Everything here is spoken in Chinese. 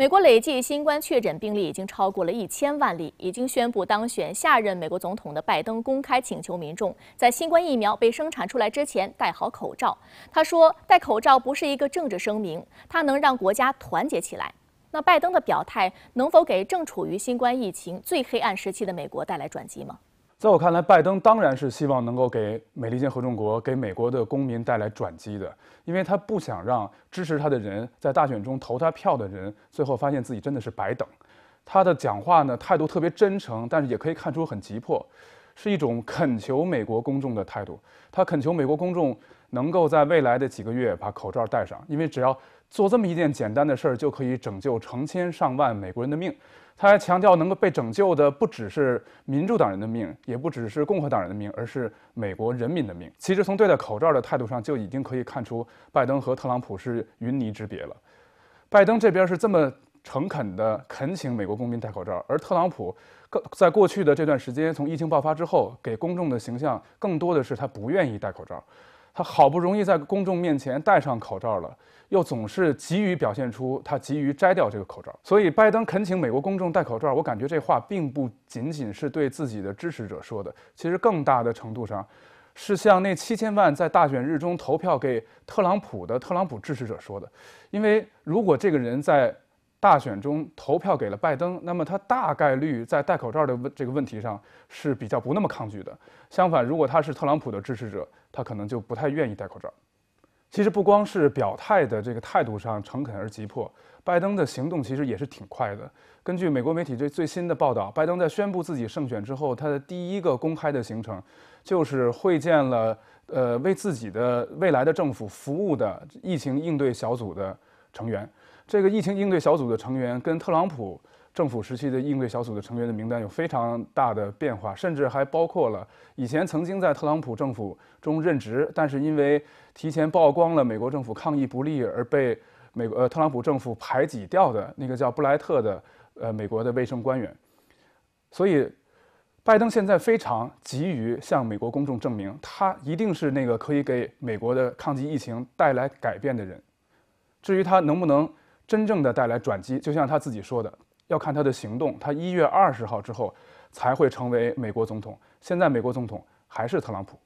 美国累计新冠确诊病例已经超过了一千万例。已经宣布当选下任美国总统的拜登公开请求民众，在新冠疫苗被生产出来之前戴好口罩。他说，戴口罩不是一个政治声明，它能让国家团结起来。那拜登的表态能否给正处于新冠疫情最黑暗时期的美国带来转机吗？在我看来，拜登当然是希望能够给美利坚合众国、给美国的公民带来转机的，因为他不想让支持他的人在大选中投他票的人最后发现自己真的是白等。他的讲话呢，态度特别真诚，但是也可以看出很急迫，是一种恳求美国公众的态度。他恳求美国公众。能够在未来的几个月把口罩戴上，因为只要做这么一件简单的事儿，就可以拯救成千上万美国人的命。他还强调，能够被拯救的不只是民主党人的命，也不只是共和党人的命，而是美国人民的命。其实，从对待口罩的态度上就已经可以看出，拜登和特朗普是云泥之别了。拜登这边是这么诚恳地恳请美国公民戴口罩，而特朗普在过去的这段时间，从疫情爆发之后，给公众的形象更多的是他不愿意戴口罩。他好不容易在公众面前戴上口罩了，又总是急于表现出他急于摘掉这个口罩。所以，拜登恳请美国公众戴口罩。我感觉这话并不仅仅是对自己的支持者说的，其实更大的程度上，是向那七千万在大选日中投票给特朗普的特朗普支持者说的。因为如果这个人在。大选中投票给了拜登，那么他大概率在戴口罩的问这个问题上是比较不那么抗拒的。相反，如果他是特朗普的支持者，他可能就不太愿意戴口罩。其实不光是表态的这个态度上诚恳而急迫，拜登的行动其实也是挺快的。根据美国媒体这最新的报道，拜登在宣布自己胜选之后，他的第一个公开的行程就是会见了呃为自己的未来的政府服务的疫情应对小组的。成员，这个疫情应对小组的成员跟特朗普政府时期的应对小组的成员的名单有非常大的变化，甚至还包括了以前曾经在特朗普政府中任职，但是因为提前曝光了美国政府抗疫不力而被美呃特朗普政府排挤掉的那个叫布莱特的呃美国的卫生官员。所以，拜登现在非常急于向美国公众证明，他一定是那个可以给美国的抗击疫情带来改变的人。至于他能不能真正的带来转机，就像他自己说的，要看他的行动。他一月二十号之后才会成为美国总统，现在美国总统还是特朗普。